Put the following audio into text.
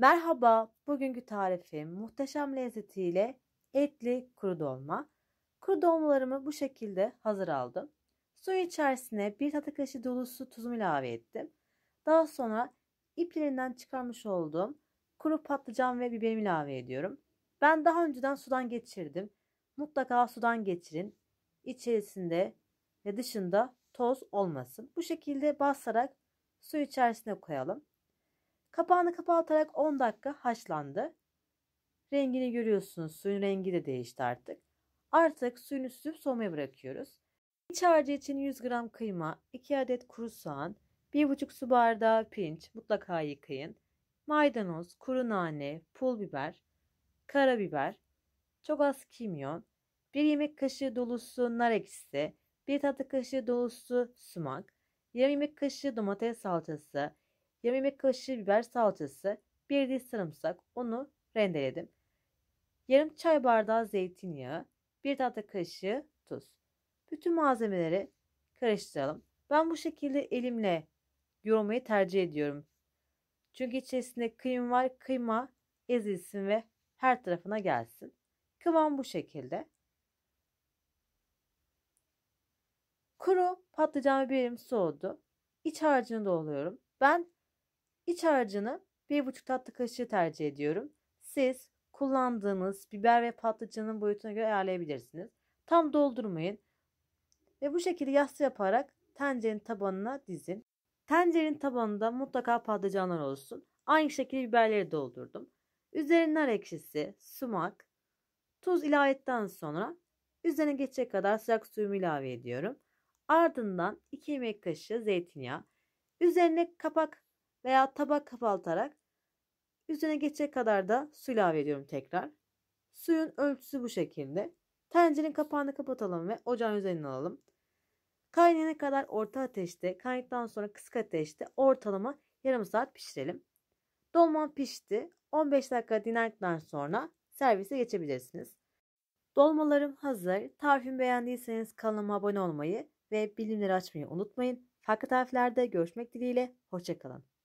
Merhaba, bugünkü tarifim muhteşem lezzetiyle etli kuru dolma. Kuru dolmalarımı bu şekilde hazır aldım. Suyu içerisine bir tatlı kaşığı dolusu tuzumu ilave ettim. Daha sonra iplerinden çıkarmış olduğum kuru patlıcan ve biberimi ilave ediyorum. Ben daha önceden sudan geçirdim. Mutlaka sudan geçirin. İçerisinde ve dışında toz olmasın. Bu şekilde basarak su içerisine koyalım. Kapağını kapatarak 10 dakika haşlandı. Rengini görüyorsunuz. Suyun rengi de değişti artık. Artık suyunu süzüp soğumaya bırakıyoruz. İç harcı için 100 gram kıyma, 2 adet kuru soğan, 1,5 su bardağı pirinç mutlaka yıkayın. Maydanoz, kuru nane, pul biber, karabiber, çok az kimyon, 1 yemek kaşığı dolusu nar ekşisi, 1 tatlı kaşığı dolusu sumak, yarım yemek kaşığı domates salçası, Yarım yemek kaşığı biber salçası, bir diş sarımsak, onu rendeledim. Yarım çay bardağı zeytinyağı, bir tatlı kaşığı tuz. Bütün malzemeleri karıştıralım. Ben bu şekilde elimle yoğurmayı tercih ediyorum. Çünkü içerisinde kıyım var, kıyma ezilsin ve her tarafına gelsin. Kıvam bu şekilde. Kuru patlıcan ve biberim soğudu. İç harcını doluyorum. Ben İç harcını 1,5 tatlı kaşığı tercih ediyorum. Siz kullandığınız biber ve patlıcanın boyutuna göre ayarlayabilirsiniz. Tam doldurmayın. Ve bu şekilde yassı yaparak tencerenin tabanına dizin. Tencerenin tabanında mutlaka patlıcanlar olsun. Aynı şekilde biberleri doldurdum. Üzerine nar ekşisi, sumak, tuz ilave ettikten sonra üzerine geçecek kadar sıcak suyumu ilave ediyorum. Ardından 2 yemek kaşığı zeytinyağı. Üzerine kapak veya tabak kapatarak üzerine geçecek kadar da su ilave ediyorum tekrar. Suyun ölçüsü bu şekilde. Tencerenin kapağını kapatalım ve ocağın üzerine alalım. Kaynayana kadar orta ateşte, kaynadıktan sonra kısık ateşte ortalama yarım saat pişirelim. Dolma pişti. 15 dakika dinlendikten sonra servise geçebilirsiniz. Dolmalarım hazır. Tarifimi beğendiyseniz kanalıma abone olmayı ve bildirimleri açmayı unutmayın. Farklı tariflerde görüşmek dileğiyle. Hoşçakalın.